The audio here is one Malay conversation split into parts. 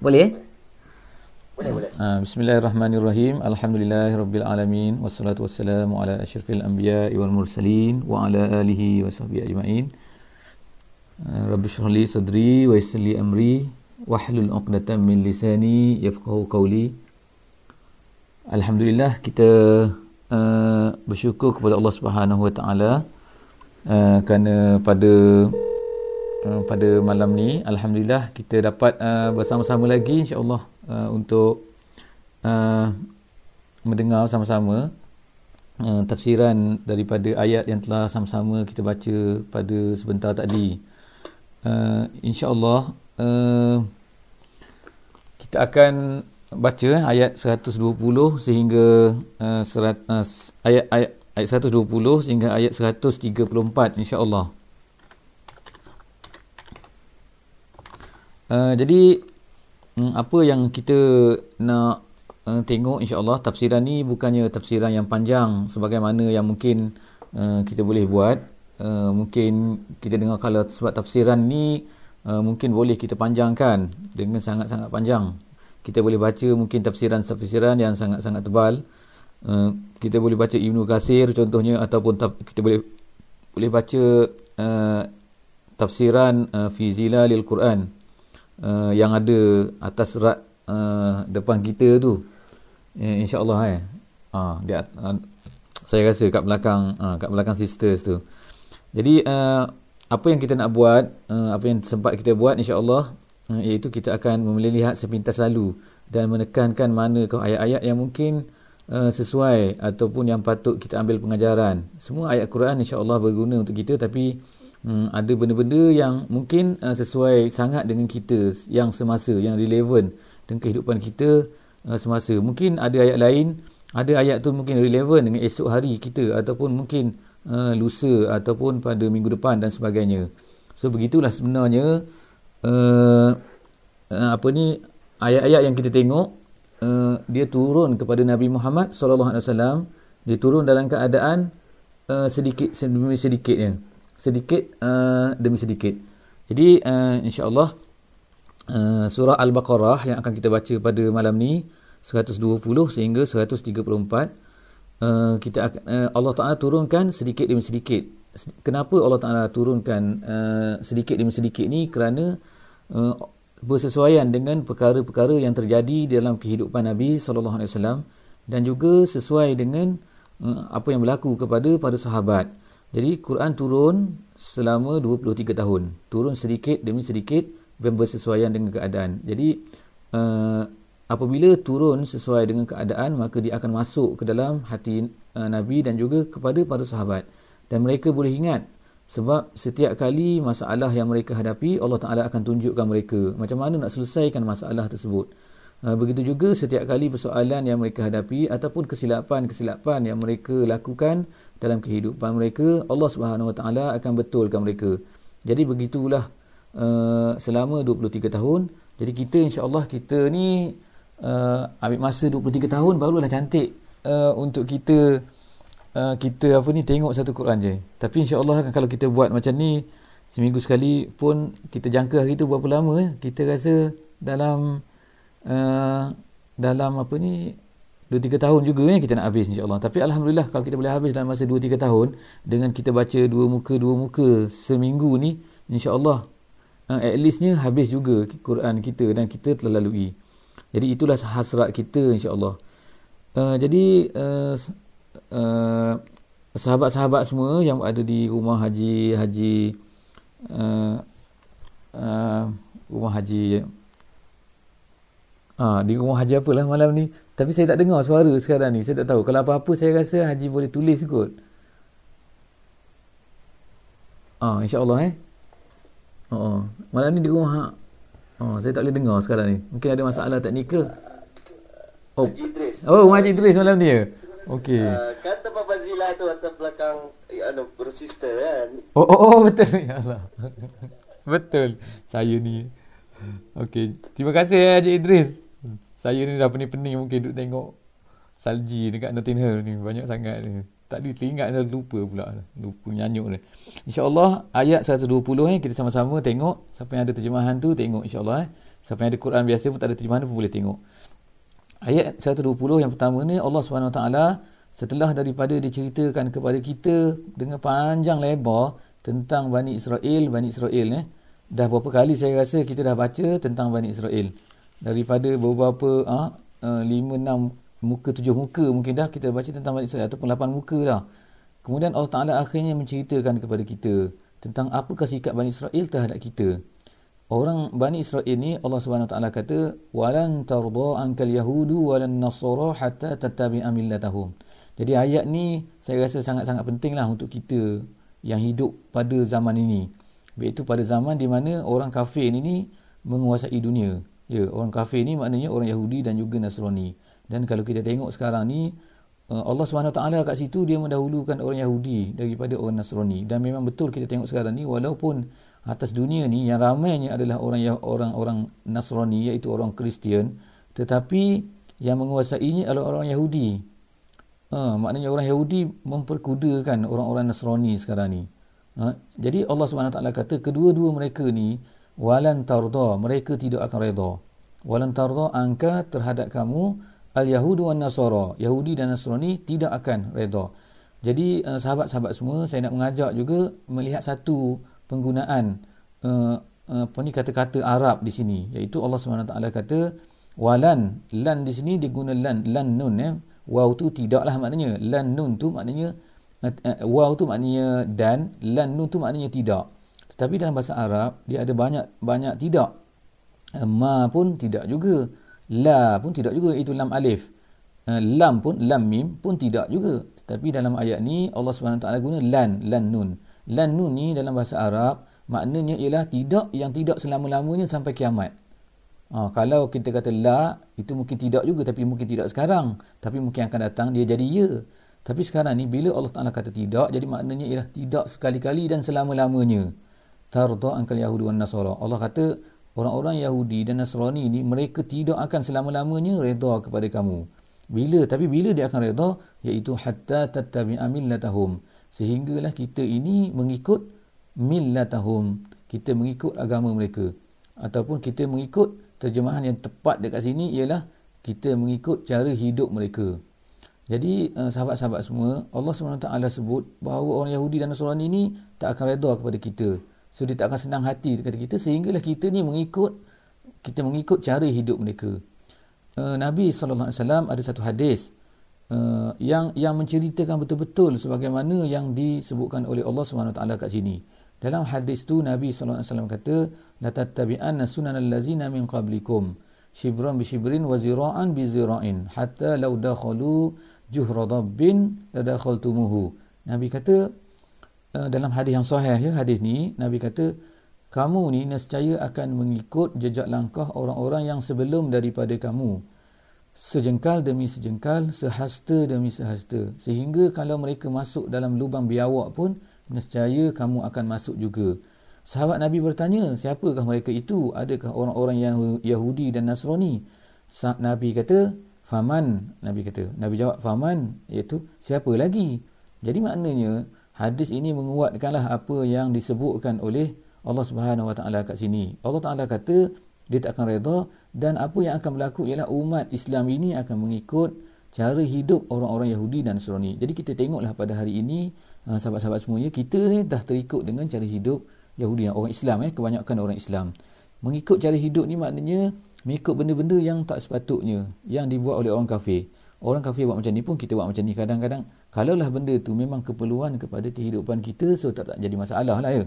Boleh? Boleh, boleh. Ah, bismillahirrahmanirrahim. Alhamdulillahirabbil alamin wassalatu wassalamu ala asyrafil anbiya'i wal mursalin wa ala alihi wa sahbihi ajma'in. Ah, Rabbi shrahli sadri wa yassirli amri wahlul 'uqdatam min lisani yafqahu qawli. Alhamdulillah kita uh, bersyukur kepada Allah Subhanahu wa uh, kerana pada Uh, pada malam ni alhamdulillah kita dapat uh, bersama-sama lagi insya-Allah uh, untuk uh, mendengar sama-sama uh, tafsiran daripada ayat yang telah sama-sama kita baca pada sebentar tadi. Uh, insya-Allah uh, kita akan baca ayat 120 sehingga uh, serat, uh, ayat, ayat ayat 120 sehingga ayat 134 insya-Allah. Uh, jadi um, apa yang kita nak uh, tengok insya-Allah tafsiran ni bukannya tafsiran yang panjang sebagaimana yang mungkin uh, kita boleh buat. Uh, mungkin kita dengar kalau sebab tafsiran ni uh, mungkin boleh kita panjangkan dengan sangat-sangat panjang. Kita boleh baca mungkin tafsiran-tafsiran yang sangat-sangat tebal. Uh, kita boleh baca Ibnu Kasir contohnya ataupun kita boleh boleh baca uh, tafsiran uh, fi zilalil Quran uh, yang ada atas rat uh, depan kita tu eh, insyaallah eh ah uh, dia uh, saya rasa kat belakang uh, kat belakang sisters tu jadi uh, apa yang kita nak buat uh, apa yang sempat kita buat insyaallah uh, iaitu kita akan melihat sepintas lalu dan menekankan mana kau ayat-ayat yang mungkin uh, sesuai ataupun yang patut kita ambil pengajaran semua ayat Quran insyaallah berguna untuk kita tapi Hmm, ada benda-benda yang mungkin uh, sesuai sangat dengan kita yang semasa, yang relevan dengan kehidupan kita uh, semasa. Mungkin ada ayat lain, ada ayat tu mungkin relevan dengan esok hari kita ataupun mungkin uh, lusa ataupun pada minggu depan dan sebagainya. So begitulah sebenarnya uh, uh, apa ni ayat-ayat yang kita tengok uh, dia turun kepada Nabi Muhammad SAW. alaihi dia turun dalam keadaan uh, sedikit sedikit sedikitnya. Sedikit, sedikit, sedikit, sedikit, sedikit, sedikit, sedikit, sedikit, sedikit uh, demi sedikit. Jadi uh, insya-Allah uh, surah Al-Baqarah yang akan kita baca pada malam ni 120 sehingga 134 uh, kita uh, Allah Taala turunkan sedikit demi sedikit. Kenapa Allah Taala turunkan uh, sedikit demi sedikit ni kerana uh, bersesuaian dengan perkara-perkara yang terjadi dalam kehidupan Nabi sallallahu alaihi wasallam dan juga sesuai dengan uh, apa yang berlaku kepada para sahabat. Uh, jadi Quran turun selama 23 tahun. Turun sedikit demi sedikit bersesuaian dengan keadaan. Jadi uh, apabila turun sesuai dengan keadaan maka dia akan masuk ke dalam hati uh, Nabi dan juga kepada para sahabat. Dan mereka boleh ingat sebab setiap kali masalah yang mereka hadapi Allah Ta'ala akan tunjukkan mereka macam mana nak selesaikan masalah tersebut. Eh, begitu juga setiap kali persoalan yang mereka hadapi ataupun kesilapan-kesilapan yang mereka lakukan dalam kehidupan mereka Allah Subhanahu Wa Taala akan betulkan mereka jadi begitulah uh, selama 23 tahun jadi kita insya-Allah kita ni uh, ambil masa 23 tahun barulah cantik uh, untuk kita uh, kita apa ni tengok satu Quran je tapi insya-Allah kan kalau kita buat macam ni seminggu sekali pun kita jangka hari tu berapa lama kita rasa dalam uh, dalam apa ni Dua tiga tahun juga ya, kita nak habis insyaAllah tapi Alhamdulillah kalau kita boleh habis dalam masa dua tiga tahun dengan kita baca dua muka dua muka seminggu ni insyaAllah eh, at leastnya habis juga Quran kita dan kita telah lalui jadi itulah hasrat kita insyaAllah uh, jadi uh, uh, sahabat-sahabat semua yang ada di rumah haji haji uh, uh, rumah haji Ha, di rumah haji apalah malam ni. Tapi saya tak dengar suara sekarang ni. Saya tak tahu. Kalau apa-apa saya rasa haji boleh tulis kot. Ha, InsyaAllah eh. Oh, oh. Malam ni di rumah. Ha. Oh, saya tak boleh dengar sekarang ni. Mungkin ada masalah teknikal. Oh. Haji Idris. Oh, Haji Idris malam ni ya? Okay. Uh, ha, kata Papa Zila tu atas belakang ya, guru sister kan. Oh, oh, oh betul. ni ya Allah. betul. Saya ni. Okay. Terima kasih Haji Idris. Saya ni dah pening-pening mungkin duduk tengok salji dekat Nottingham ni banyak sangat ni. Tak ada teringat saya lupa pula. Lupa nyanyuk ni. InsyaAllah ayat 120 eh, kita sama-sama tengok. Siapa yang ada terjemahan tu tengok insyaAllah eh. Siapa yang ada Quran biasa pun tak ada terjemahan pun boleh tengok. Ayat 120 yang pertama ni Allah SWT setelah daripada dia ceritakan kepada kita dengan panjang lebar tentang Bani Israel, Bani Israel ni. Eh, dah berapa kali saya rasa kita dah baca tentang Bani Israel daripada beberapa ah ha, 5 6 muka tujuh muka mungkin dah kita baca tentang Malik Israel ataupun lapan muka lah. Kemudian Allah Taala akhirnya menceritakan kepada kita tentang apakah sikap Bani Israel terhadap kita. Orang Bani Israel ni Allah Subhanahu Taala kata walan tarda ankal yahudu walan nasara hatta tattabi'a millatahum. Jadi ayat ni saya rasa sangat-sangat penting lah untuk kita yang hidup pada zaman ini. Iaitu pada zaman di mana orang kafir ini menguasai dunia. Ya, orang kafir ni maknanya orang Yahudi dan juga Nasrani. Dan kalau kita tengok sekarang ni eh, Allah SWT kat situ dia mendahulukan orang Yahudi daripada orang Nasrani. Dan memang betul kita tengok sekarang ni walaupun atas dunia ni yang ramainya adalah orang orang orang Nasrani iaitu orang Kristian tetapi yang menguasainya adalah orang Yahudi. Ha, maknanya orang Yahudi memperkudakan orang-orang Nasrani sekarang ni. Ha, jadi Allah SWT kata kedua-dua mereka ni walan tardha mereka tidak akan redha walan tardha angka terhadap kamu al yahudu wan nasara yahudi dan nasrani tidak akan redha jadi uh, sahabat-sahabat semua saya nak mengajak juga melihat satu penggunaan uh, apa kata-kata Arab di sini iaitu Allah SWT kata walan lan di sini diguna lan lan nun eh. waw tu tidaklah maknanya lan nun tu maknanya waw tu maknanya dan lan nun tu maknanya tidak tetapi dalam bahasa Arab, dia ada banyak banyak tidak. Eh, ma pun tidak juga. La pun tidak juga. Itu lam alif. Eh, lam pun, lam mim pun tidak juga. Tetapi dalam ayat ni, Allah SWT guna lan, lan nun. Lan nun ni dalam bahasa Arab, maknanya ialah tidak yang tidak selama-lamanya sampai kiamat. Ha, kalau kita kata la, itu mungkin tidak juga. Tapi mungkin tidak sekarang. Tapi mungkin akan datang, dia jadi ya. Tapi sekarang ni, bila Allah Taala kata tidak, jadi maknanya ialah tidak sekali-kali dan selama-lamanya tardha ankal yahudi wan nasara Allah kata orang-orang Yahudi dan Nasrani ni mereka tidak akan selama-lamanya redha kepada kamu bila tapi bila dia akan redha iaitu hatta tattabi'a millatahum sehinggalah kita ini mengikut millatahum kita mengikut agama mereka ataupun kita mengikut terjemahan yang tepat dekat sini ialah kita mengikut cara hidup mereka jadi eh, sahabat-sahabat semua Allah SWT sebut bahawa orang Yahudi dan Nasrani ini tak akan redha kepada kita So dia tak akan senang hati kepada kita sehinggalah kita ni mengikut kita mengikut cara hidup mereka. Uh, Nabi saw ada satu hadis uh, yang yang menceritakan betul-betul sebagaimana yang disebutkan oleh Allah Subhanahu taala kat sini. Dalam hadis tu Nabi saw alaihi wasallam kata la tattabi'anna sunanal lazina min qablikum shibran bi shibrin wa zira'an bi zira'in hatta law dakhalu juhra dabbin ladakhaltumuhu. Nabi kata Eh, dalam hadis yang sahih ya hadis ni nabi kata kamu ni nescaya akan mengikut jejak langkah orang-orang yang sebelum daripada kamu sejengkal demi sejengkal sehasta demi sehasta sehingga kalau mereka masuk dalam lubang biawak pun nescaya kamu akan masuk juga sahabat nabi bertanya siapakah mereka itu adakah orang-orang yang Yahudi dan Nasrani Saat nabi kata faman nabi kata nabi jawab faman iaitu siapa lagi jadi maknanya hadis ini menguatkanlah apa yang disebutkan oleh Allah Subhanahu Wa Taala kat sini. Allah Taala kata dia tak akan redha dan apa yang akan berlaku ialah umat Islam ini akan mengikut cara hidup orang-orang Yahudi dan Nasrani. Jadi kita tengoklah pada hari ini uh, sahabat-sahabat semuanya kita ni dah terikut dengan cara hidup Yahudi yang orang Islam eh kebanyakan orang Islam. Mengikut cara hidup ni maknanya mengikut benda-benda yang tak sepatutnya yang dibuat oleh orang kafir orang kafir buat macam ni pun kita buat macam ni kadang-kadang kalaulah benda tu memang keperluan kepada kehidupan kita so tak, tak jadi masalah lah ya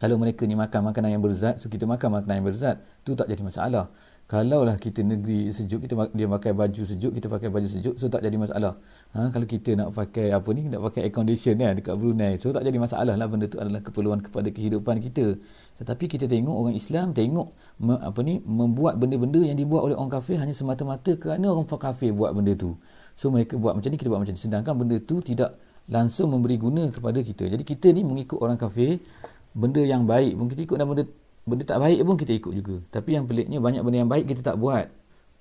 kalau mereka ni makan makanan yang berzat so kita makan makanan yang berzat tu tak jadi masalah kalaulah kita negeri sejuk kita dia pakai baju sejuk kita pakai baju sejuk so tak jadi masalah ha, kalau kita nak pakai apa ni nak pakai air condition kan dekat Brunei so tak jadi masalah lah benda tu adalah keperluan kepada kehidupan kita tetapi kita tengok orang Islam tengok me, apa ni membuat benda-benda yang dibuat oleh orang kafir hanya semata-mata kerana orang kafir buat benda tu so mereka buat macam ni kita buat macam ni sedangkan benda tu tidak langsung memberi guna kepada kita jadi kita ni mengikut orang kafir benda yang baik mungkin ikut dan benda benda tak baik pun kita ikut juga tapi yang peliknya banyak benda yang baik kita tak buat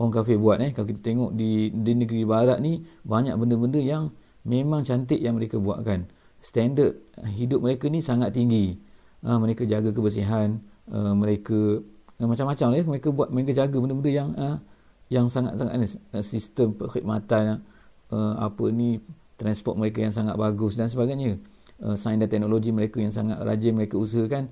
orang kafir buat eh kalau kita tengok di, di negeri barat ni banyak benda-benda yang memang cantik yang mereka buatkan standard hidup mereka ni sangat tinggi ha, mereka jaga kebersihan uh, mereka ah, macam-macam lah eh. mereka buat mereka jaga benda-benda yang uh, yang sangat-sangat ni eh, sistem perkhidmatan uh, apa ni transport mereka yang sangat bagus dan sebagainya uh, sains dan teknologi mereka yang sangat rajin mereka usahakan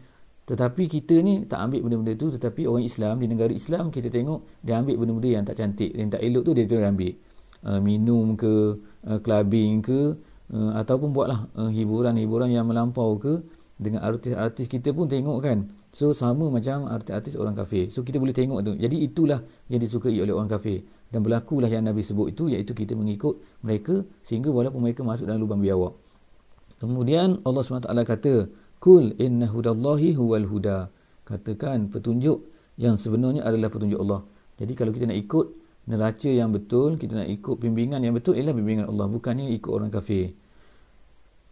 tetapi kita ni tak ambil benda-benda tu tetapi orang Islam di negara Islam kita tengok dia ambil benda-benda yang tak cantik, yang tak elok tu dia terus ambil. Uh, minum ke, uh, clubbing ke uh, ataupun buatlah uh, hiburan-hiburan yang melampau ke dengan artis-artis kita pun tengok kan. So sama macam artis-artis orang kafir. So kita boleh tengok tu. Jadi itulah yang disukai oleh orang kafir. Dan berlakulah yang Nabi sebut itu iaitu kita mengikut mereka sehingga walaupun mereka masuk dalam lubang biawak. Kemudian Allah SWT kata Kul inna hudallahi huwal huda. Katakan petunjuk yang sebenarnya adalah petunjuk Allah. Jadi kalau kita nak ikut neraca yang betul, kita nak ikut bimbingan yang betul ialah bimbingan Allah, bukannya ikut orang kafir.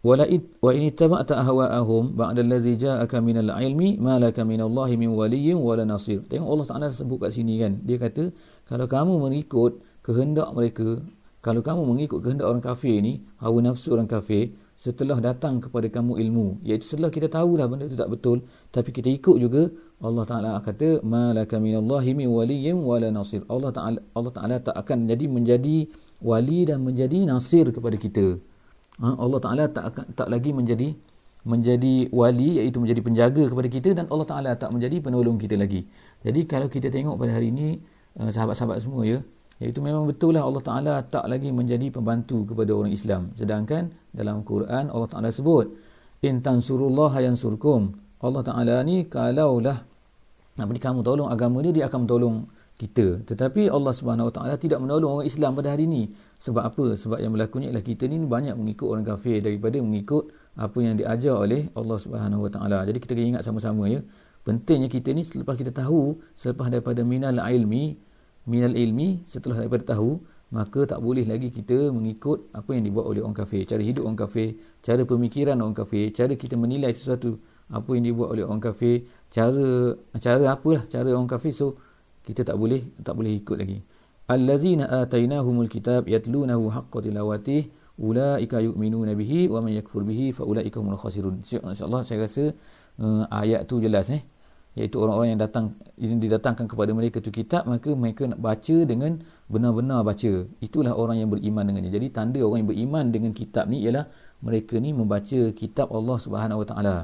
Walaid wa in tabata ahum bang allazi ja'aka min al-ilmi ma laka min Allahi min wala nasir. Tengok Allah Taala sebut kat sini kan. Dia kata kalau kamu mengikut kehendak mereka, kalau kamu mengikut kehendak orang kafir ini, hawa nafsu orang kafir, setelah datang kepada kamu ilmu iaitu setelah kita tahu dah benda itu tak betul tapi kita ikut juga Allah Taala kata malaka minallahi min waliyyin wala nasir Allah Taala Allah Taala tak akan jadi menjadi wali dan menjadi nasir kepada kita ha? Allah Taala tak akan tak lagi menjadi menjadi wali iaitu menjadi penjaga kepada kita dan Allah Taala tak menjadi penolong kita lagi jadi kalau kita tengok pada hari ini eh, sahabat-sahabat semua ya iaitu memang betul lah Allah Ta'ala tak lagi menjadi pembantu kepada orang Islam sedangkan dalam Quran Allah Ta'ala sebut intan surullah hayan surkum Allah Ta'ala ni kalaulah apa ni kamu tolong agama dia dia akan tolong kita tetapi Allah Subhanahu Wa Ta'ala tidak menolong orang Islam pada hari ini sebab apa sebab yang berlaku ni ialah kita ni banyak mengikut orang kafir daripada mengikut apa yang diajar oleh Allah Subhanahu Wa Ta'ala jadi kita kena ingat sama-sama ya pentingnya kita ni selepas kita tahu selepas daripada minal ilmi minal ilmi setelah daripada tahu maka tak boleh lagi kita mengikut apa yang dibuat oleh orang kafir cara hidup orang kafir cara pemikiran orang kafir cara kita menilai sesuatu apa yang dibuat oleh orang kafir cara cara apalah cara orang kafir so kita tak boleh tak boleh ikut lagi allazina atainahumul kitab yatlunahu haqqa tilawati ulaika yu'minuna bihi wa man yakfur bihi fa ulaika humul khasirun insyaallah saya rasa uh, ayat tu jelas eh iaitu orang-orang yang datang yang didatangkan kepada mereka tu kitab maka mereka nak baca dengan benar-benar baca itulah orang yang beriman dengannya jadi tanda orang yang beriman dengan kitab ni ialah mereka ni membaca kitab Allah Subhanahu Wa Taala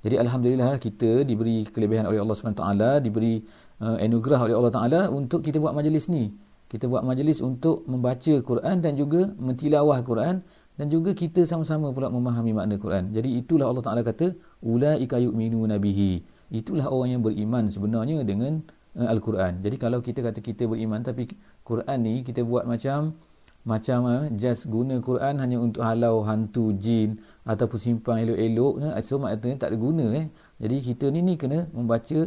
jadi alhamdulillah lah kita diberi kelebihan oleh Allah Subhanahu Wa Taala diberi uh, anugerah oleh Allah Taala untuk kita buat majlis ni kita buat majlis untuk membaca Quran dan juga mentilawah Quran dan juga kita sama-sama pula memahami makna Quran. Jadi itulah Allah Taala kata ulaika yu'minu nabihi itulah orang yang beriman sebenarnya dengan uh, al-Quran. Jadi kalau kita kata kita beriman tapi Quran ni kita buat macam macam uh, just guna Quran hanya untuk halau hantu jin ataupun simpan elok-elok uh, so maknanya tak ada guna eh. Jadi kita ni ni kena membaca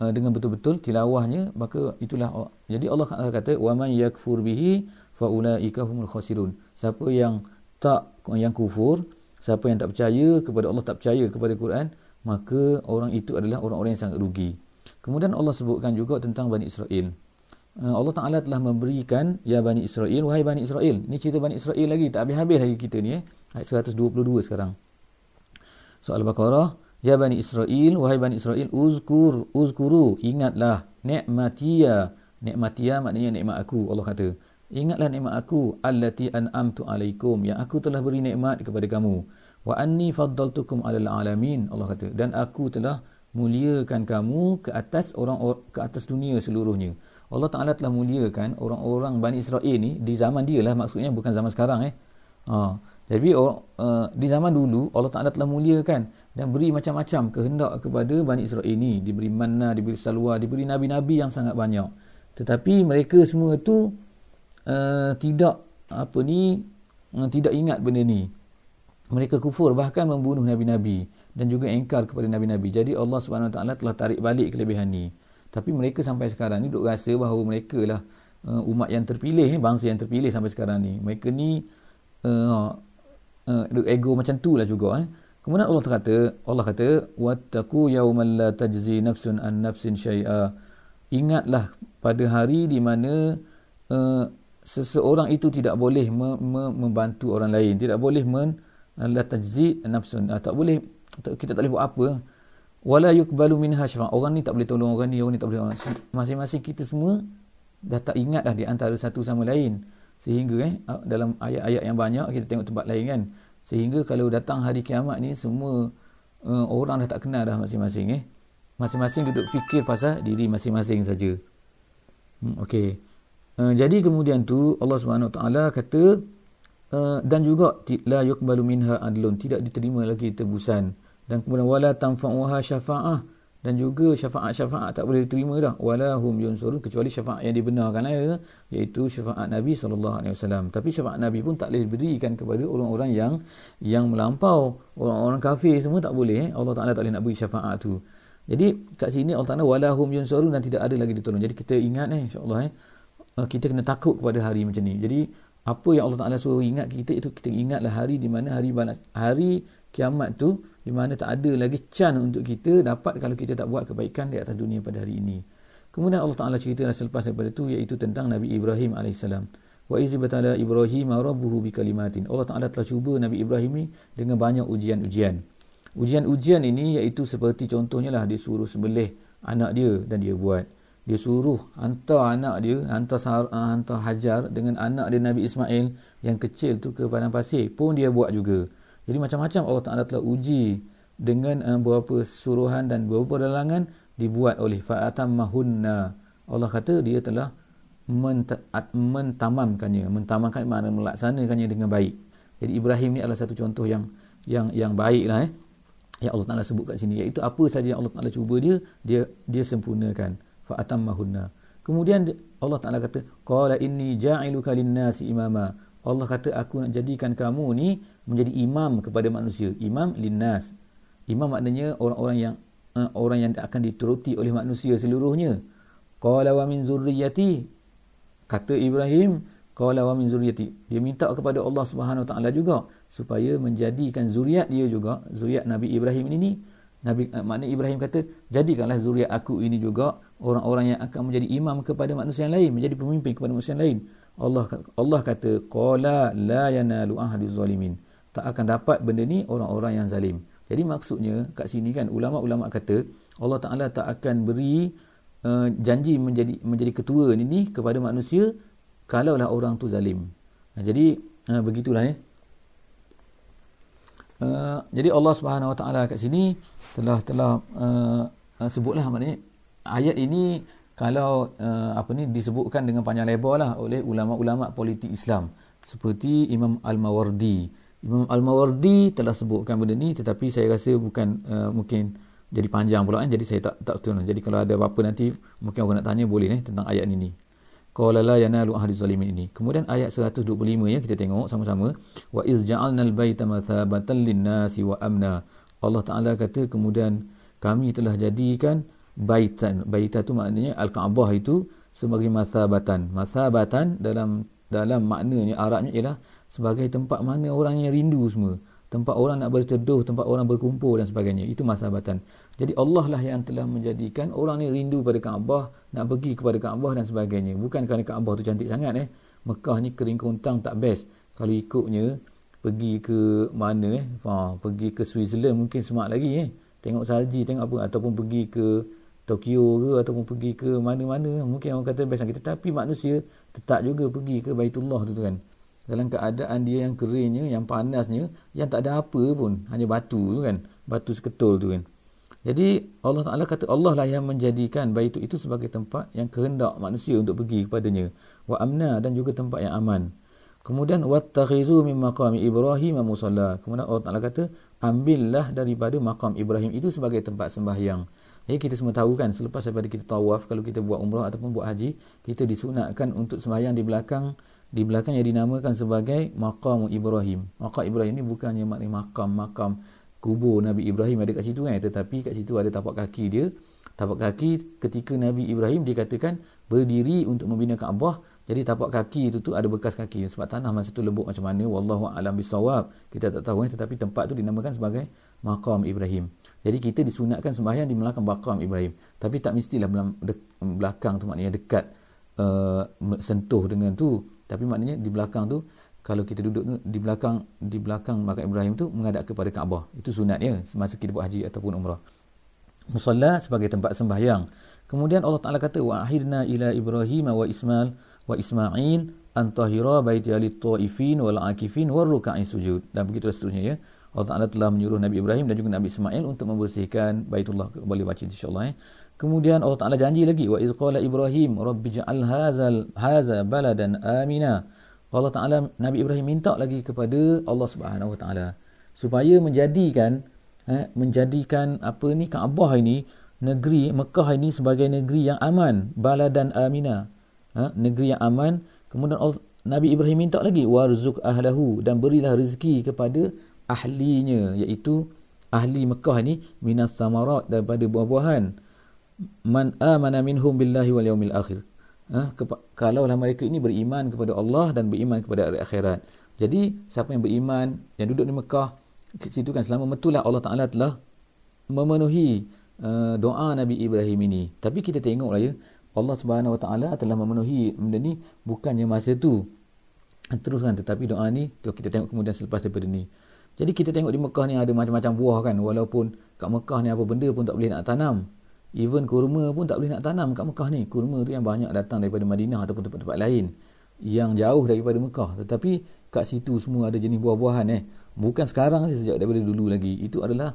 uh, dengan betul-betul tilawahnya maka itulah uh, jadi Allah kata waman yakfur bihi faulaika humul khasirun. Siapa yang tak yang kufur, siapa yang tak percaya kepada Allah tak percaya kepada Quran, maka orang itu adalah orang-orang yang sangat rugi. Kemudian Allah sebutkan juga tentang Bani Israel. Eh, Allah Ta'ala telah memberikan Ya Bani Israel, wahai Bani Israel. Ini cerita Bani Israel lagi, tak habis-habis lagi kita ni. Eh? Ayat 122 sekarang. Soal Al-Baqarah, Ya Bani Israel, wahai Bani Israel, uzkur, uzkuru, ingatlah, ni'matiya, ni'matiya maknanya ni'mat aku, Allah kata. Ingatlah ni'mat aku, allati an'amtu alaikum, yang aku telah beri ni'mat kepada kamu wa anni faddaltukum alal alamin Allah kata dan aku telah muliakan kamu ke atas orang ke atas dunia seluruhnya Allah Taala telah muliakan orang-orang Bani Israel ni di zaman dia lah maksudnya bukan zaman sekarang eh ha. jadi or, uh, di zaman dulu Allah Taala telah muliakan dan beri macam-macam kehendak kepada Bani Israel ni diberi manna diberi salwa diberi nabi-nabi yang sangat banyak tetapi mereka semua tu uh, tidak apa ni uh, tidak ingat benda ni mereka kufur bahkan membunuh nabi-nabi dan juga engkar kepada nabi-nabi jadi Allah Subhanahu taala telah tarik balik kelebihan ini. tapi mereka sampai sekarang ni duk rasa bahawa mereka lah uh, umat yang terpilih eh, bangsa yang terpilih sampai sekarang ni mereka ni uh, uh, ego macam tu lah juga eh. kemudian Allah kata Allah kata wattaqu yawman la tajzi nafsun an nafsin syai'a ingatlah pada hari di mana uh, seseorang itu tidak boleh me- me- membantu orang lain tidak boleh men- la tajzi nafsun ah, tak boleh kita tak boleh buat apa wala yukbalu minha syafa'ah orang ni tak boleh tolong orang ni orang ni tak boleh masing-masing kita semua dah tak ingat dah di antara satu sama lain sehingga eh ah, dalam ayat-ayat yang banyak kita tengok tempat lain kan sehingga kalau datang hari kiamat ni semua uh, orang dah tak kenal dah masing-masing eh masing-masing duduk fikir pasal diri masing-masing saja hmm, okey uh, jadi kemudian tu Allah Subhanahu taala kata Eh, dan juga la yuqbalu minha adlun tidak diterima lagi tebusan dan kemudian wala tanfa'uha syafa'ah dan juga syafaat-syafaat tak boleh diterima dah wala hum yunsurun kecuali syafaat yang dibenarkan ya iaitu syafaat Nabi sallallahu alaihi wasallam tapi syafaat Nabi pun tak boleh diberikan kepada orang-orang yang yang melampau orang-orang kafir semua tak boleh eh? Allah Taala tak boleh nak beri syafaat tu jadi kat sini Allah Taala wala hum yunsurun dan tidak ada lagi ditolong jadi kita ingat eh insyaallah eh, eh kita kena takut kepada hari macam ni jadi apa yang Allah Taala suruh ingat kita itu kita ingatlah hari di mana hari hari kiamat tu di mana tak ada lagi can untuk kita dapat kalau kita tak buat kebaikan di atas dunia pada hari ini. Kemudian Allah Taala cerita selepas daripada itu iaitu tentang Nabi Ibrahim alaihissalam. Wa izi batala Ibrahim rabbuhu bi kalimatin. Allah Taala telah cuba Nabi Ibrahim ini dengan banyak ujian-ujian. Ujian-ujian ini iaitu seperti contohnya lah dia suruh sembelih anak dia dan dia buat dia suruh hantar anak dia hantar ah, hantar Hajar dengan anak dia Nabi Ismail yang kecil tu ke padang pasir pun dia buat juga jadi macam-macam Allah Taala telah uji dengan uh, beberapa suruhan dan beberapa dalangan dibuat oleh fa'atam mahunna Allah kata dia telah mentamamkannya mentamamkan mana melaksanakannya dengan baik jadi Ibrahim ni adalah satu contoh yang yang yang baiklah eh yang Allah Taala sebut kat sini iaitu apa saja yang Allah Taala cuba dia dia dia sempurnakan fa atammahunna kemudian Allah Taala kata qala inni ja'iluka linnasi imama Allah kata aku nak jadikan kamu ni menjadi imam kepada manusia imam linnas imam maknanya orang-orang yang eh, orang yang akan dituruti oleh manusia seluruhnya qala wa min zurriyyati kata Ibrahim qala wa min zurriyyati dia minta kepada Allah Subhanahu wa taala juga supaya menjadikan zuriat dia juga zuriat Nabi Ibrahim ini ni Nabi uh, maknanya Ibrahim kata jadikanlah zuriat aku ini juga orang-orang yang akan menjadi imam kepada manusia yang lain menjadi pemimpin kepada manusia yang lain Allah Allah kata qala la yanalu ahadiz zalimin tak akan dapat benda ni orang-orang yang zalim jadi maksudnya kat sini kan ulama-ulama kata Allah Taala tak akan beri uh, janji menjadi menjadi ketua ni ni kepada manusia kalaulah orang tu zalim nah, jadi uh, begitulah ya eh. Uh, jadi Allah Subhanahu Wa Taala kat sini telah telah uh, sebutlah maknanya ayat ini kalau uh, apa ni disebutkan dengan panjang lebar lah oleh ulama-ulama politik Islam seperti Imam Al-Mawardi. Imam Al-Mawardi telah sebutkan benda ni tetapi saya rasa bukan uh, mungkin jadi panjang pula kan jadi saya tak tak tahu. Jadi kalau ada apa-apa nanti mungkin orang nak tanya boleh eh tentang ayat ini. Qala la yanalu ahli zalimin ini. Kemudian ayat 125 ya kita tengok sama-sama. Wa iz ja'alnal baita mathabatan lin-nasi wa amna. Allah Taala kata kemudian kami telah jadikan baitan baita tu maknanya al-Kaabah itu sebagai masabatan masabatan dalam dalam maknanya Arabnya ialah sebagai tempat mana orang yang rindu semua tempat orang nak berteduh tempat orang berkumpul dan sebagainya itu masabatan jadi Allah lah yang telah menjadikan orang ni rindu pada Kaabah nak pergi kepada Kaabah dan sebagainya bukan kerana Kaabah tu cantik sangat eh Mekah ni kering kontang tak best kalau ikutnya pergi ke mana eh ha, pergi ke Switzerland mungkin semak lagi eh tengok salji tengok apa ataupun pergi ke Tokyo ke ataupun pergi ke mana-mana mungkin orang kata best lah. kita tapi manusia tetap juga pergi ke Baitullah tu, kan dalam keadaan dia yang keringnya yang panasnya yang tak ada apa pun hanya batu tu kan batu seketul tu kan jadi Allah Taala kata Allah lah yang menjadikan baitul itu sebagai tempat yang kehendak manusia untuk pergi kepadanya wa amna dan juga tempat yang aman kemudian wattakhizu min maqam ibrahim musalla kemudian Allah Taala kata ambillah daripada maqam ibrahim itu sebagai tempat sembahyang Ya, kita semua tahu kan selepas daripada kita tawaf kalau kita buat umrah ataupun buat haji kita disunatkan untuk sembahyang di belakang di belakang yang dinamakan sebagai maqam Ibrahim. Maqam Ibrahim ni bukannya makni makam makam kubur Nabi Ibrahim ada kat situ kan tetapi kat situ ada tapak kaki dia. Tapak kaki ketika Nabi Ibrahim dikatakan berdiri untuk membina Kaabah jadi tapak kaki itu tu ada bekas kaki sebab tanah masa tu lembut macam mana wallahu alam bisawab. Kita tak tahu kan tetapi tempat tu dinamakan sebagai maqam Ibrahim. Jadi kita disunatkan sembahyang di belakang makam Ibrahim. Tapi tak mestilah belakang tu maknanya dekat uh, sentuh dengan tu. Tapi maknanya di belakang tu kalau kita duduk di belakang di belakang makam Ibrahim tu menghadap kepada Kaabah. Itu sunatnya semasa kita buat haji ataupun umrah. Musalla sebagai tempat sembahyang. Kemudian Allah Taala kata wa ahidna ila Ibrahim wa Ismail wa Ismail antahira tahira baiti lit-taifin wal akifin war sujud. Dan begitu seterusnya ya. Allah Ta'ala telah menyuruh Nabi Ibrahim dan juga Nabi Ismail untuk membersihkan Baitullah boleh baca insya-Allah eh. Kemudian Allah Ta'ala janji lagi wa iz qala Ibrahim rabbi ja'al hazal haza baladan amina. Allah Ta'ala Nabi Ibrahim minta lagi kepada Allah Subhanahu Wa Ta'ala supaya menjadikan eh, menjadikan apa ni Kaabah ini negeri Mekah ini sebagai negeri yang aman baladan amina. Eh, negeri yang aman. Kemudian Allah, Nabi Ibrahim minta lagi warzuq ahlahu dan berilah rezeki kepada ahlinya iaitu ahli Mekah ni minas samarat daripada buah-buahan man amana minhum billahi wal yaumil akhir ha? kalaulah mereka ini beriman kepada Allah dan beriman kepada hari akhirat jadi siapa yang beriman yang duduk di Mekah situ kan selama lah Allah Taala telah memenuhi uh, doa Nabi Ibrahim ini tapi kita tengoklah ya Allah Subhanahu Wa Taala telah memenuhi benda ni bukannya masa tu teruskan tetapi doa ni kalau kita tengok kemudian selepas daripada ni jadi kita tengok di Mekah ni ada macam-macam buah kan walaupun kat Mekah ni apa benda pun tak boleh nak tanam. Even kurma pun tak boleh nak tanam kat Mekah ni. Kurma tu yang banyak datang daripada Madinah ataupun tempat-tempat lain yang jauh daripada Mekah. Tetapi kat situ semua ada jenis buah-buahan eh. Bukan sekarang sih sejak daripada dulu lagi. Itu adalah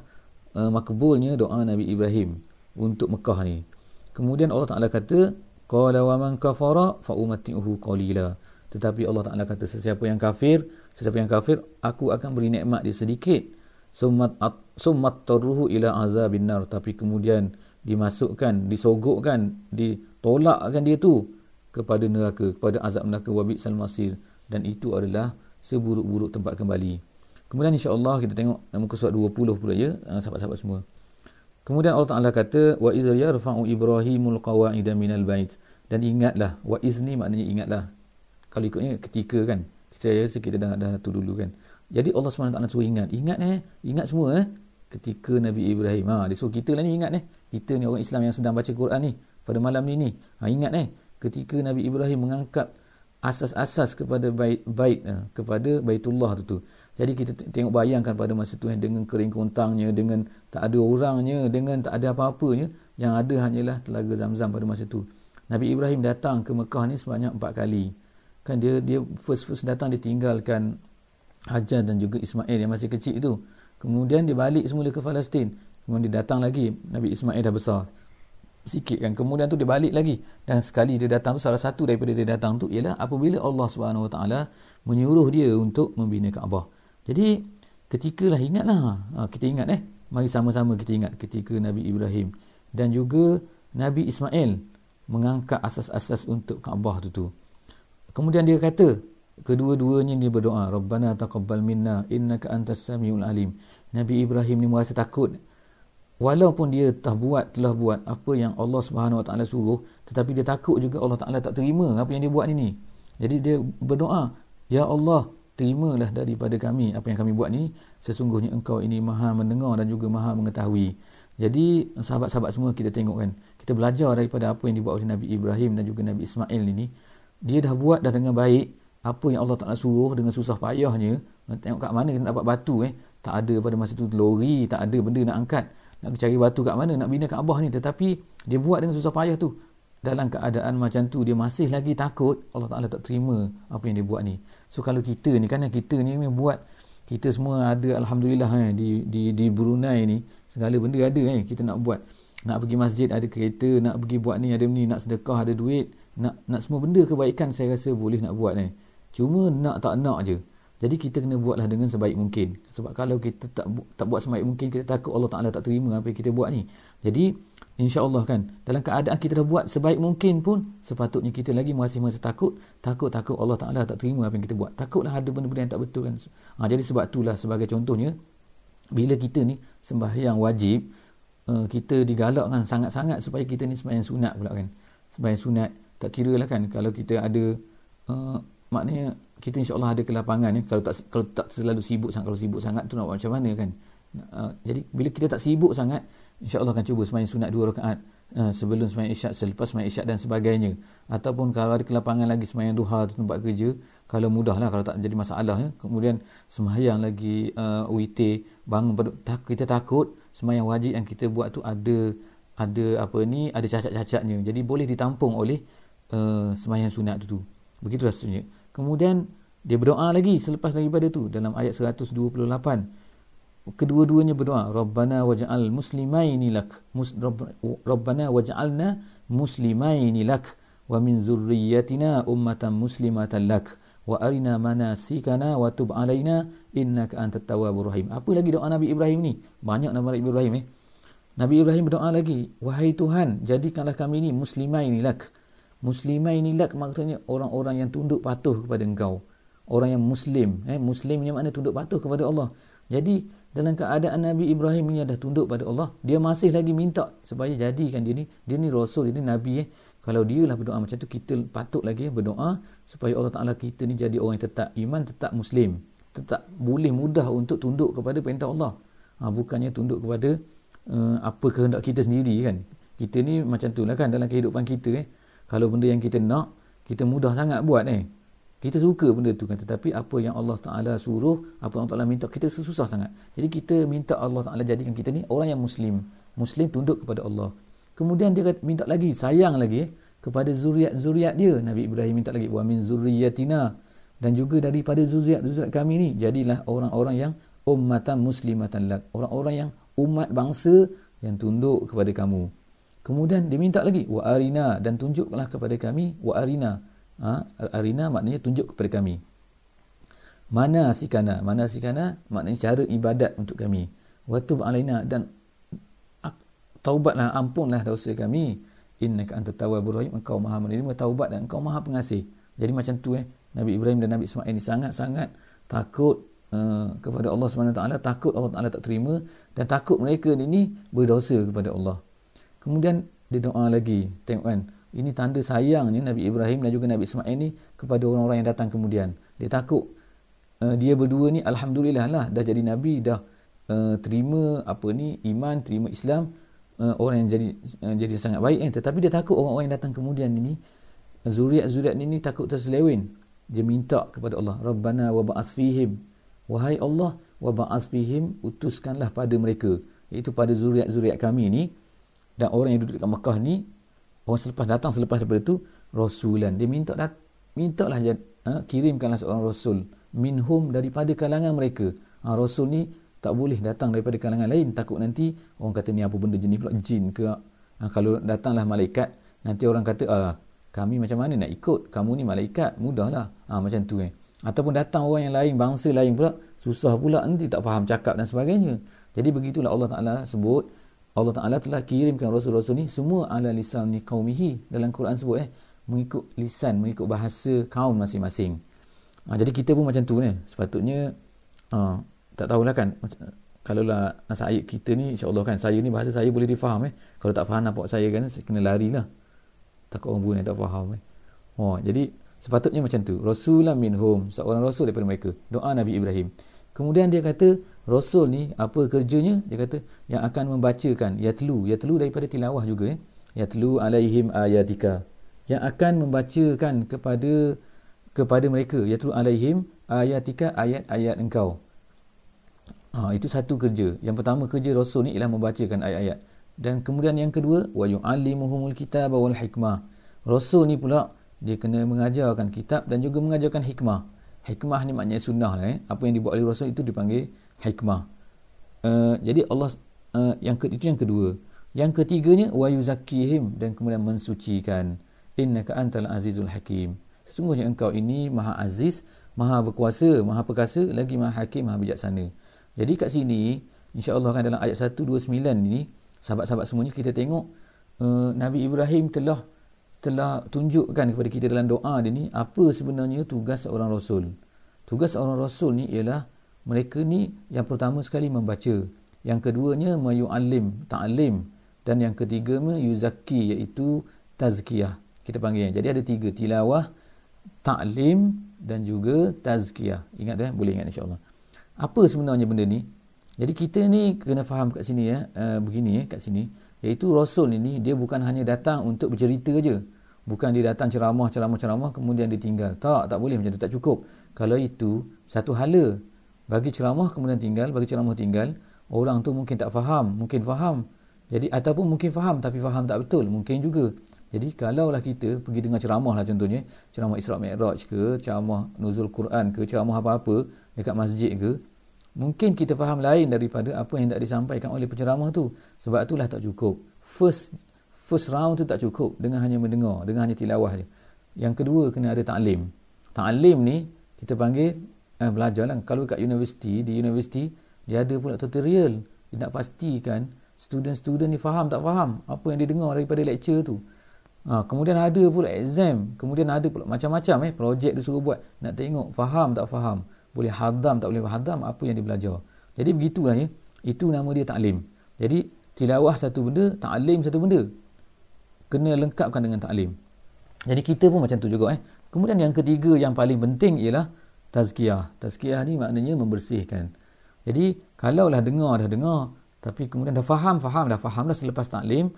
uh, makbulnya doa Nabi Ibrahim untuk Mekah ni. Kemudian Allah Taala kata qala wa man kafara fa umatti'uhu qalila. Tetapi Allah Taala kata sesiapa yang kafir sesiapa yang kafir aku akan beri nikmat dia sedikit summat summat taruhu ila azabin nar tapi kemudian dimasukkan disogokkan ditolakkan dia tu kepada neraka kepada azab neraka wabi sal masir dan itu adalah seburuk-buruk tempat kembali kemudian insyaallah kita tengok muka surat 20 pula ya ah, sahabat-sahabat semua kemudian Allah Taala kata wa idza yarfa'u ibrahimul qawaida minal bait dan ingatlah wa izni maknanya ingatlah kalau ikutnya ketika kan saya rasa kita dah dah satu dulu kan jadi Allah SWT suruh ingat ingat eh ingat semua eh ketika Nabi Ibrahim ha, dia suruh kita lah ni ingat eh kita ni orang Islam yang sedang baca Quran ni pada malam ni ni ha, ingat eh ketika Nabi Ibrahim mengangkat asas-asas kepada bait bait eh, kepada Baitullah tu tu jadi kita tengok bayangkan pada masa tu eh, dengan kering kontangnya dengan tak ada orangnya dengan tak ada apa-apanya yang ada hanyalah telaga zam-zam pada masa tu Nabi Ibrahim datang ke Mekah ni sebanyak empat kali kan dia dia first first datang dia tinggalkan Hajar dan juga Ismail yang masih kecil itu kemudian dia balik semula ke Palestin kemudian dia datang lagi Nabi Ismail dah besar sikit kan kemudian tu dia balik lagi dan sekali dia datang tu salah satu daripada dia datang tu ialah apabila Allah Subhanahu Wa Taala menyuruh dia untuk membina Kaabah jadi ketika lah ingatlah ha, kita ingat eh mari sama-sama kita ingat ketika Nabi Ibrahim dan juga Nabi Ismail mengangkat asas-asas untuk Kaabah tu tu Kemudian dia kata, kedua-duanya dia berdoa, Rabbana taqabbal minna innaka antas samiul alim. Nabi Ibrahim ni merasa takut. Walaupun dia telah buat, telah buat apa yang Allah Subhanahu Wa Taala suruh, tetapi dia takut juga Allah Taala tak terima apa yang dia buat ni. Jadi dia berdoa, Ya Allah, terimalah daripada kami apa yang kami buat ni. Sesungguhnya engkau ini maha mendengar dan juga maha mengetahui. Jadi sahabat-sahabat semua kita tengok kan. Kita belajar daripada apa yang dibuat oleh Nabi Ibrahim dan juga Nabi Ismail ini. ni dia dah buat dah dengan baik apa yang Allah Ta'ala suruh dengan susah payahnya tengok kat mana nak dapat batu eh tak ada pada masa tu lori tak ada benda nak angkat nak cari batu kat mana nak bina Kaabah ni tetapi dia buat dengan susah payah tu dalam keadaan macam tu dia masih lagi takut Allah Ta'ala tak terima apa yang dia buat ni so kalau kita ni kan kita ni memang buat kita semua ada Alhamdulillah eh, di, di, di Brunei ni segala benda ada eh, kita nak buat nak pergi masjid ada kereta nak pergi buat ni ada ni nak sedekah ada duit nak nak semua benda kebaikan saya rasa boleh nak buat ni. Cuma nak tak nak je. Jadi kita kena buatlah dengan sebaik mungkin. Sebab kalau kita tak tak buat sebaik mungkin kita takut Allah Taala tak terima apa yang kita buat ni. Jadi insya-Allah kan dalam keadaan kita dah buat sebaik mungkin pun sepatutnya kita lagi masih masa takut, takut-takut Allah Taala tak terima apa yang kita buat. Takutlah ada benda-benda yang tak betul kan. Ha, jadi sebab itulah sebagai contohnya bila kita ni sembahyang wajib uh, kita digalakkan sangat-sangat supaya kita ni sembahyang sunat pula kan. Sembahyang sunat tak kira lah kan kalau kita ada uh, maknanya kita insya Allah ada kelapangan ya. kalau tak kalau tak selalu sibuk sangat kalau sibuk sangat tu nak macam mana kan uh, jadi bila kita tak sibuk sangat insya Allah akan cuba semain sunat dua rakaat uh, sebelum semain isyak selepas semain isyak dan sebagainya ataupun kalau ada kelapangan lagi semain duha tu tempat kerja kalau mudah lah kalau tak jadi masalah ya. kemudian semayang lagi uh, witi bangun pada, tak, kita takut semayang wajib yang kita buat tu ada ada apa ni ada cacat-cacatnya jadi boleh ditampung oleh Eh, Semayan sunat itu tu. Begitulah sebenarnya. Kemudian dia berdoa lagi selepas daripada tu dalam ayat 128. Kedua-duanya berdoa, Rabbana waj'al muslimaini lak, Mus, Rab, Rabbana waj'alna muslimaini lak wa min zurriyyatina ummatan muslimatan lak wa arina manasikana wa tub innaka antat tawabur rahim. Apa lagi doa Nabi Ibrahim ni? Banyak nama Nabi Ibrahim eh. Nabi Ibrahim berdoa lagi, wahai Tuhan, jadikanlah kami ini muslimainilak lak Muslimah inilah maksudnya orang-orang yang tunduk patuh kepada engkau. Orang yang Muslim. Eh? Muslim ini makna tunduk patuh kepada Allah. Jadi dalam keadaan Nabi Ibrahim ni dah tunduk pada Allah. Dia masih lagi minta supaya jadikan dia ni. Dia ni Rasul, dia ni Nabi. Eh? Kalau dia lah berdoa macam tu, kita patut lagi eh, berdoa supaya Allah Ta'ala kita ni jadi orang yang tetap iman, tetap Muslim. Tetap boleh mudah untuk tunduk kepada perintah Allah. Ha, bukannya tunduk kepada uh, apa kehendak kita sendiri kan. Kita ni macam tu lah kan dalam kehidupan kita. Eh? Kalau benda yang kita nak, kita mudah sangat buat eh. Kita suka benda tu kan. Tetapi apa yang Allah Ta'ala suruh, apa yang Allah Ta'ala minta, kita susah sangat. Jadi kita minta Allah Ta'ala jadikan kita ni orang yang Muslim. Muslim tunduk kepada Allah. Kemudian dia minta lagi, sayang lagi eh, kepada zuriat-zuriat dia. Nabi Ibrahim minta lagi, wa min zuriatina. Dan juga daripada zuriat-zuriat kami ni, jadilah orang-orang yang ummatan muslimatan lak. Orang-orang yang umat bangsa yang tunduk kepada kamu. Kemudian diminta lagi wa arina dan tunjuklah kepada kami wa arina. Ha, arina maknanya tunjuk kepada kami. Mana sikana? Mana sikana? Maknanya cara ibadat untuk kami. Wa tub alaina dan taubatlah ampunlah dosa kami. Innaka antat tawwabur rahim. Engkau Maha menerima taubat dan engkau Maha pengasih. Jadi macam tu eh. Nabi Ibrahim dan Nabi Ismail ini sangat-sangat takut uh, kepada Allah Subhanahu taala, takut Allah taala tak terima dan takut mereka ini berdosa kepada Allah. Kemudian dia doa lagi. Tengok kan. Ini tanda sayangnya Nabi Ibrahim dan juga Nabi Ismail ni kepada orang-orang yang datang kemudian. Dia takut. Uh, dia berdua ni Alhamdulillah lah. Dah jadi Nabi. Dah uh, terima apa ni iman, terima Islam. Uh, orang yang jadi uh, jadi sangat baik kan. Tetapi dia takut orang-orang yang datang kemudian ni. Zuriat-zuriat ni, ni takut terselewin. Dia minta kepada Allah. Rabbana wa baasfihim, Wahai Allah wa baasfihim utuskanlah pada mereka. Iaitu pada zuriat-zuriat kami ni dan orang yang duduk dekat Mekah ni orang selepas datang selepas daripada tu rasulan dia minta dat, minta lah ha, kirimkanlah seorang rasul minhum daripada kalangan mereka ha, rasul ni tak boleh datang daripada kalangan lain takut nanti orang kata ni apa benda jenis pula jin ke ha, kalau datanglah malaikat nanti orang kata ah kami macam mana nak ikut kamu ni malaikat mudahlah ha, macam tu eh ataupun datang orang yang lain bangsa lain pula susah pula nanti tak faham cakap dan sebagainya jadi begitulah Allah Taala sebut Allah Ta'ala telah kirimkan Rasul-Rasul ni semua ala lisan ni kaumihi dalam Quran sebut eh mengikut lisan mengikut bahasa kaum masing-masing ha, jadi kita pun macam tu ni sepatutnya ha, tak tahulah kan kalau lah saya kita ni insyaAllah kan saya ni bahasa saya boleh difaham eh kalau tak faham nampak saya kan saya kena lari lah takut orang bunyi tak faham eh ha, jadi sepatutnya macam tu Rasulah minhum seorang Rasul daripada mereka doa Nabi Ibrahim kemudian dia kata Rasul ni apa kerjanya? Dia kata yang akan membacakan yatlu, yatlu daripada tilawah juga eh. ya. Eh? Yatlu alaihim ayatika. Yang akan membacakan kepada kepada mereka yatlu alaihim ayatika ayat-ayat engkau. Ha, itu satu kerja. Yang pertama kerja rasul ni ialah membacakan ayat-ayat. Dan kemudian yang kedua wa yuallimuhumul kitaba wal hikmah. Rasul ni pula dia kena mengajarkan kitab dan juga mengajarkan hikmah. Hikmah ni maknanya sunnah lah eh. Apa yang dibuat oleh rasul itu dipanggil hikmah uh, jadi Allah uh, yang ke, itu yang kedua yang ketiganya wa yuzakkihim dan kemudian mensucikan innaka antal azizul hakim sesungguhnya engkau ini maha aziz maha berkuasa maha perkasa lagi maha hakim maha bijaksana jadi kat sini insya Allah kan dalam ayat 129 ini sahabat-sahabat semuanya kita tengok uh, Nabi Ibrahim telah telah tunjukkan kepada kita dalam doa dia ni apa sebenarnya tugas seorang rasul tugas seorang rasul ni ialah mereka ni yang pertama sekali membaca yang keduanya mayu'allim ta'allim dan yang ketiga yuzaki iaitu tazkiyah kita panggilnya. jadi ada tiga tilawah ta'lim dan juga tazkiyah ingat eh boleh ingat insyaAllah apa sebenarnya benda ni jadi kita ni kena faham kat sini ya eh, begini ya kat sini iaitu Rasul ini dia bukan hanya datang untuk bercerita je bukan dia datang ceramah ceramah ceramah kemudian dia tinggal tak tak boleh macam tu tak cukup kalau itu satu hala bagi ceramah kemudian tinggal bagi ceramah tinggal orang tu mungkin tak faham mungkin faham jadi ataupun mungkin faham tapi faham tak betul mungkin juga jadi kalaulah kita pergi dengar ceramah lah contohnya ceramah Isra Mi'raj ke ceramah Nuzul Quran ke ceramah apa-apa dekat masjid ke mungkin kita faham lain daripada apa yang tak disampaikan oleh penceramah tu sebab itulah tak cukup first first round tu tak cukup dengan hanya mendengar dengan hanya tilawah je yang kedua kena ada ta'lim ta'lim ni kita panggil eh, belajar lah kalau kat universiti di universiti dia ada pula tutorial dia nak pastikan student-student ni faham tak faham apa yang dia dengar daripada lecture tu ha, kemudian ada pula exam kemudian ada pula macam-macam eh projek dia suruh buat nak tengok faham tak faham boleh hadam tak boleh hadam apa yang dia belajar jadi begitulah ya itu nama dia taklim jadi tilawah satu benda taklim satu benda kena lengkapkan dengan taklim jadi kita pun macam tu juga eh kemudian yang ketiga yang paling penting ialah tazkiyah. Tazkiyah ni maknanya membersihkan. Jadi, kalau kalaulah dengar, dah dengar, tapi kemudian dah faham, faham, dah faham dah selepas taklim,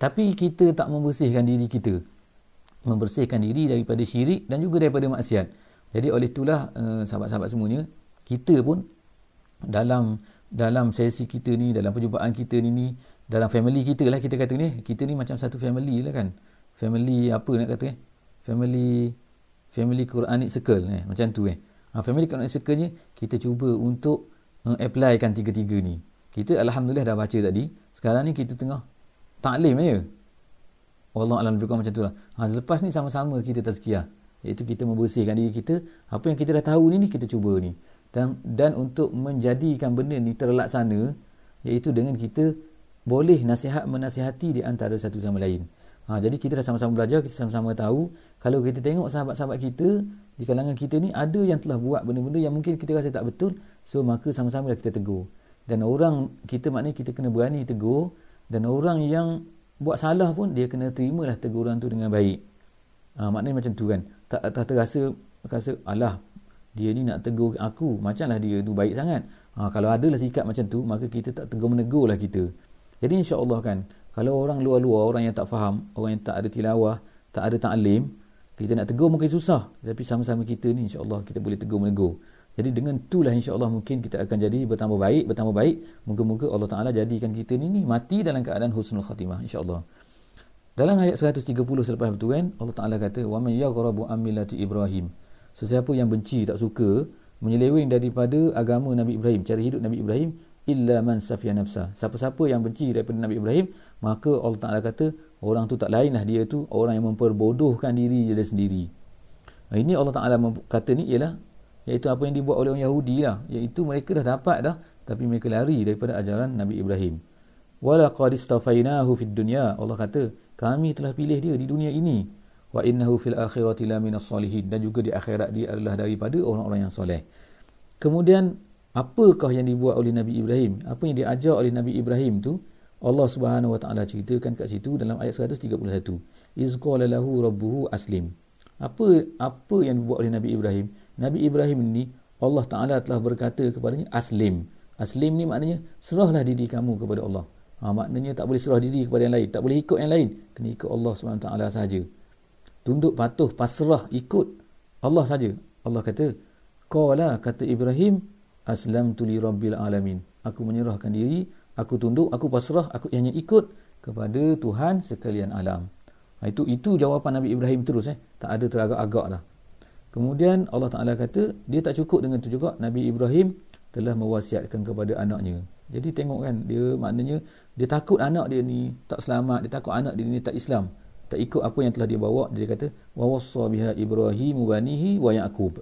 tapi kita tak membersihkan diri kita. Membersihkan diri daripada syirik dan juga daripada maksiat. Jadi, oleh itulah, uh, sahabat-sahabat semuanya, kita pun dalam dalam sesi kita ni, dalam perjumpaan kita ni, ni dalam family kita lah kita kata ni, kita ni macam satu family lah kan. Family apa nak kata eh? Family family Quranic circle eh, macam tu eh ha, family Quranic circle ni kita cuba untuk uh, applykan tiga-tiga ni kita Alhamdulillah dah baca tadi sekarang ni kita tengah taklim je ya. Allah Alam lebih macam tu lah ha, lepas ni sama-sama kita tazkiah iaitu kita membersihkan diri kita apa yang kita dah tahu ni ni kita cuba ni dan, dan untuk menjadikan benda ni terlaksana iaitu dengan kita boleh nasihat menasihati di antara satu sama lain. Ha, jadi kita dah sama-sama belajar, kita sama-sama tahu. Kalau kita tengok sahabat-sahabat kita, di kalangan kita ni ada yang telah buat benda-benda yang mungkin kita rasa tak betul. So maka sama-sama kita tegur. Dan orang kita maknanya kita kena berani tegur. Dan orang yang buat salah pun dia kena terimalah teguran tu dengan baik. Ha, maknanya macam tu kan. Tak, tak terasa rasa alah dia ni nak tegur aku. macam lah dia tu baik sangat. Ha, kalau adalah sikap macam tu maka kita tak tegur menegur lah kita. Jadi insya Allah kan kalau orang luar-luar, orang yang tak faham, orang yang tak ada tilawah, tak ada taalim kita nak tegur mungkin susah. Tapi sama-sama kita ni insya-Allah kita boleh tegur-menegur. Jadi dengan itulah insya-Allah mungkin kita akan jadi bertambah baik, bertambah baik. Moga-moga Allah Taala jadikan kita ni ni mati dalam keadaan husnul khatimah insya-Allah. Dalam ayat 130 selepas itu kan Allah Taala kata wa may yaghrabu amilati ibrahim. Sesiapa yang benci tak suka menyeleweng daripada agama Nabi Ibrahim, cara hidup Nabi Ibrahim, illa man safiya nafsa siapa-siapa yang benci daripada Nabi Ibrahim maka Allah Ta'ala kata orang tu tak lainlah dia tu orang yang memperbodohkan diri dia sendiri ini Allah Ta'ala kata ni ialah iaitu apa yang dibuat oleh orang Yahudi lah iaitu mereka dah dapat dah tapi mereka lari daripada ajaran Nabi Ibrahim walaqad istafainahu fid dunya Allah kata kami telah pilih dia di dunia ini wa innahu fil akhirati la minas salihin dan juga di akhirat dia adalah daripada orang-orang yang soleh kemudian apakah yang dibuat oleh Nabi Ibrahim apa yang diajar oleh Nabi Ibrahim tu Allah Subhanahu Wa Taala ceritakan kat situ dalam ayat 131 iz qala lahu rabbuhu aslim apa apa yang dibuat oleh Nabi Ibrahim Nabi Ibrahim ni Allah Taala telah berkata kepadanya aslim aslim ni maknanya serahlah diri kamu kepada Allah ha, maknanya tak boleh serah diri kepada yang lain tak boleh ikut yang lain kena ikut Allah Subhanahu Wa Taala saja tunduk patuh pasrah ikut Allah saja Allah kata qala kata Ibrahim aslamtu li rabbil alamin aku menyerahkan diri aku tunduk aku pasrah aku hanya ikut kepada Tuhan sekalian alam ha, itu itu jawapan Nabi Ibrahim terus eh tak ada teragak-agak lah kemudian Allah Taala kata dia tak cukup dengan itu juga Nabi Ibrahim telah mewasiatkan kepada anaknya jadi tengok kan dia maknanya dia takut anak dia ni tak selamat dia takut anak dia ni tak Islam tak ikut apa yang telah dia bawa dia kata wa wassa biha ibrahimu banihi wa yaqub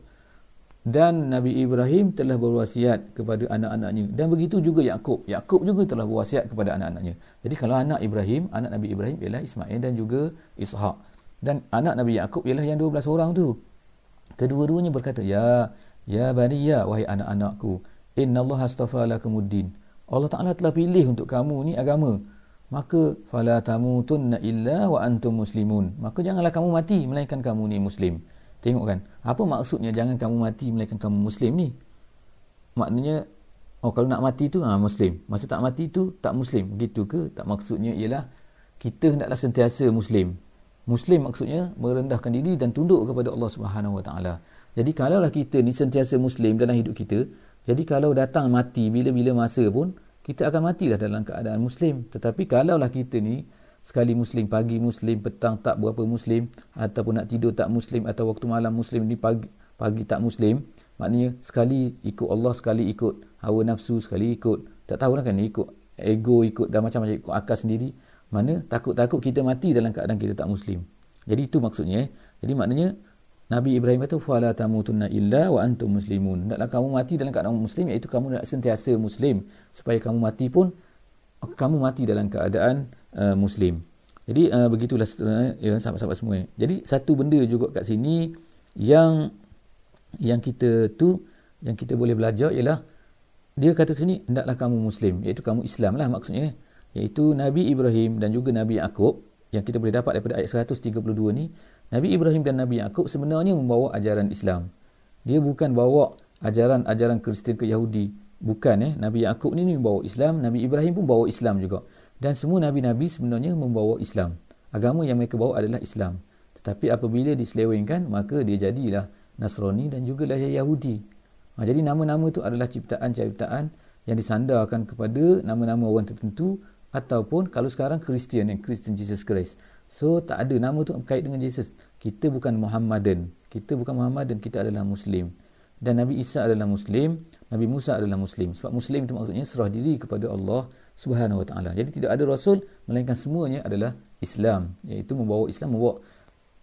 dan Nabi Ibrahim telah berwasiat kepada anak-anaknya dan begitu juga Yakub Yakub juga telah berwasiat kepada anak-anaknya jadi kalau anak Ibrahim anak Nabi Ibrahim ialah Ismail dan juga Ishak dan anak Nabi Yakub ialah yang 12 orang tu kedua-duanya berkata ya ya bani ya wahai anak-anakku innallaha astafa lakumuddin Allah Taala telah pilih untuk kamu ni agama maka fala tamutunna illa wa antum muslimun maka janganlah kamu mati melainkan kamu ni muslim kan Apa maksudnya jangan kamu mati melainkan kamu Muslim ni? Maknanya, oh kalau nak mati tu, ha, Muslim. Maksud tak mati tu, tak Muslim. gitu ke? Tak maksudnya ialah kita hendaklah sentiasa Muslim. Muslim maksudnya merendahkan diri dan tunduk kepada Allah Subhanahu Wa Taala. Jadi kalaulah kita ni sentiasa Muslim dalam hidup kita, jadi kalau datang mati bila-bila masa pun, kita akan matilah dalam keadaan Muslim. Tetapi kalaulah kita ni sekali muslim pagi muslim petang tak berapa muslim ataupun nak tidur tak muslim atau waktu malam muslim ni pagi pagi tak muslim maknanya sekali ikut Allah sekali ikut hawa nafsu sekali ikut tak tahu lah kan ikut ego ikut dan macam-macam ikut akal sendiri mana takut-takut kita mati dalam keadaan kita tak muslim jadi itu maksudnya eh. jadi maknanya Nabi Ibrahim kata fala tamutunna illa wa antum muslimun. Hendaklah kamu mati dalam keadaan muslim iaitu kamu nak sentiasa muslim supaya kamu mati pun kamu mati dalam keadaan uh, Muslim. Jadi uh, begitulah seterusnya uh, ya sahabat-sahabat semua. Jadi satu benda juga kat sini yang yang kita tu yang kita boleh belajar ialah dia kata kat sini hendaklah kamu muslim iaitu kamu Islam lah maksudnya iaitu Nabi Ibrahim dan juga Nabi Yaakob yang kita boleh dapat daripada ayat 132 ni Nabi Ibrahim dan Nabi Yaakob sebenarnya membawa ajaran Islam dia bukan bawa ajaran-ajaran Kristian ke Yahudi bukan eh Nabi Yaakob ni, ni membawa Islam Nabi Ibrahim pun bawa Islam juga dan semua nabi-nabi sebenarnya membawa Islam. Agama yang mereka bawa adalah Islam. Tetapi apabila diselewengkan, maka dia jadilah Nasrani dan juga lahir Yahudi. Ha, jadi nama-nama itu adalah ciptaan-ciptaan yang disandarkan kepada nama-nama orang tertentu ataupun kalau sekarang Kristian yang Kristian Jesus Christ. So tak ada nama itu berkait dengan Jesus. Kita bukan Muhammadan. Kita bukan Muhammadan, kita adalah Muslim. Dan Nabi Isa adalah Muslim, Nabi Musa adalah Muslim. Sebab Muslim itu maksudnya serah diri kepada Allah Subhanahu Wa Taala. Jadi tidak ada rasul melainkan semuanya adalah Islam. Iaitu membawa Islam membawa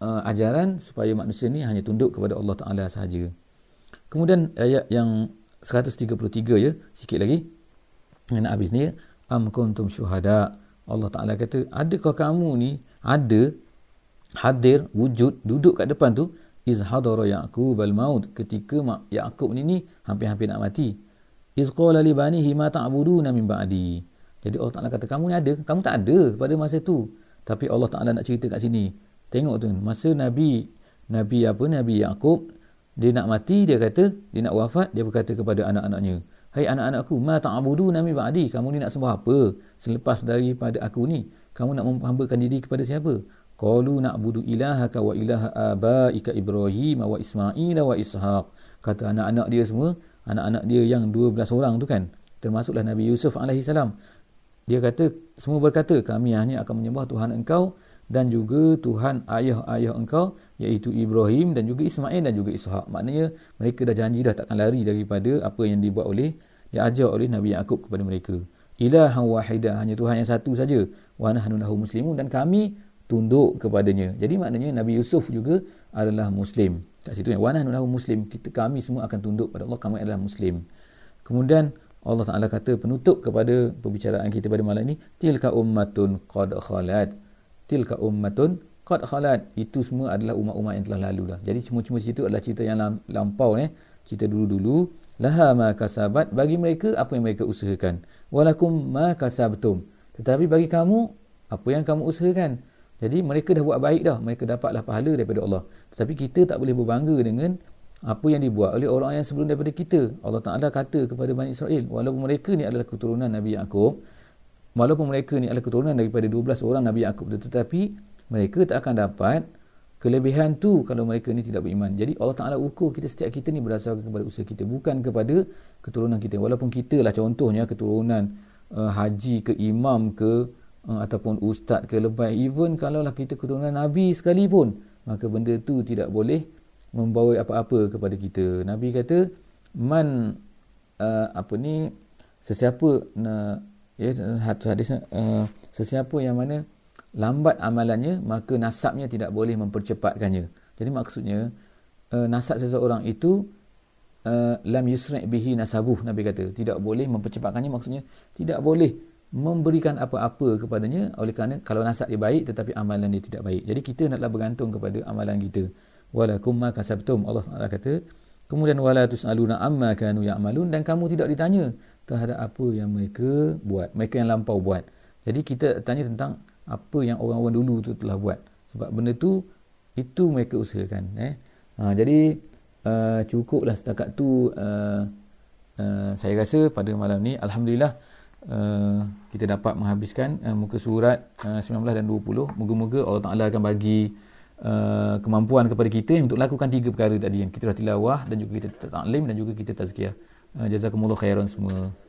uh, ajaran supaya manusia ini hanya tunduk kepada Allah Taala sahaja. Kemudian ayat yang 133 ya, sikit lagi. Yang nak habis ni, am kuntum syuhada. Allah Taala kata, adakah kamu ni ada hadir wujud duduk kat depan tu iz hadara yaqub al maut ketika mak yaqub ni ni hampir-hampir nak mati iz qala li banihi ma ta'buduna min ba'di jadi Allah Ta'ala kata, kamu ni ada, kamu tak ada pada masa tu. Tapi Allah Ta'ala nak cerita kat sini. Tengok tu, masa Nabi, Nabi apa, Nabi Yaakob, dia nak mati, dia kata, dia nak wafat, dia berkata kepada anak-anaknya. Hai anak-anakku, ma ta'abudu nami ba'di, kamu ni nak sembah apa selepas daripada aku ni? Kamu nak memhambakan diri kepada siapa? Qalu na'budu ilahaka wa ilaha abaika Ibrahim wa Ismail wa Ishaq. Kata anak-anak dia semua, anak-anak dia yang 12 orang tu kan, termasuklah Nabi Yusuf alaihi salam. Dia kata, semua berkata kami hanya akan menyembah Tuhan engkau dan juga Tuhan ayah-ayah engkau iaitu Ibrahim dan juga Ismail dan juga Ishak. Maknanya mereka dah janji dah takkan lari daripada apa yang dibuat oleh diajar oleh Nabi Yaakob kepada mereka. Ilahan wahidah, hanya Tuhan yang satu saja. Wa nahnu lahu muslimun dan kami tunduk kepadanya. Jadi maknanya Nabi Yusuf juga adalah muslim. tak situ yang wa nahnu lahu muslim, kita kami semua akan tunduk pada Allah, kami adalah muslim. Kemudian Allah Ta'ala kata penutup kepada perbicaraan kita pada malam ini tilka ummatun qad khalat tilka ummatun qad khalat itu semua adalah umat-umat yang telah lalu dah jadi semua-semua cerita adalah cerita yang lampau eh cerita dulu-dulu laha ma kasabat bagi mereka apa yang mereka usahakan walakum ma kasabtum tetapi bagi kamu apa yang kamu usahakan jadi mereka dah buat baik dah mereka dapatlah pahala daripada Allah tetapi kita tak boleh berbangga dengan apa yang dibuat oleh orang yang sebelum daripada kita. Allah Ta'ala kata kepada Bani Israel, walaupun mereka ni adalah keturunan Nabi Yaakob, walaupun mereka ni adalah keturunan daripada 12 orang Nabi Yaakob, tetapi mereka tak akan dapat kelebihan tu kalau mereka ni tidak beriman. Jadi Allah Ta'ala ukur kita setiap kita ni berdasarkan kepada usaha kita, bukan kepada keturunan kita. Walaupun kita lah contohnya keturunan uh, haji ke imam ke uh, ataupun ustaz ke lebay, even kalau lah kita keturunan Nabi sekalipun, maka benda tu tidak boleh membawa apa-apa kepada kita. Nabi kata man uh, apa ni sesiapa uh, ya hadis hadis uh, sesiapa yang mana lambat amalannya maka nasabnya tidak boleh mempercepatkannya. Jadi maksudnya uh, nasab seseorang itu uh, lam yusra' bihi nasabuh Nabi kata tidak boleh mempercepatkannya maksudnya tidak boleh memberikan apa-apa kepadanya oleh kerana kalau nasab dia baik tetapi amalan dia tidak baik. Jadi kita naklah bergantung kepada amalan kita wala kumma kasabtum Allah Taala kata kemudian wala tusaluna amma kanu ya'malun dan kamu tidak ditanya terhadap apa yang mereka buat mereka yang lampau buat jadi kita tanya tentang apa yang orang-orang dulu tu telah buat sebab benda tu itu mereka usahakan eh ha, jadi uh, cukuplah setakat tu uh, uh, saya rasa pada malam ni alhamdulillah uh, kita dapat menghabiskan uh, muka surat uh, 19 dan 20 moga-moga Allah Taala akan bagi Uh, kemampuan kepada kita untuk lakukan tiga perkara tadi yang kita telah tilawah dan juga kita telah taklim dan juga kita tazkiyah. Uh, jazakumullah khairan semua.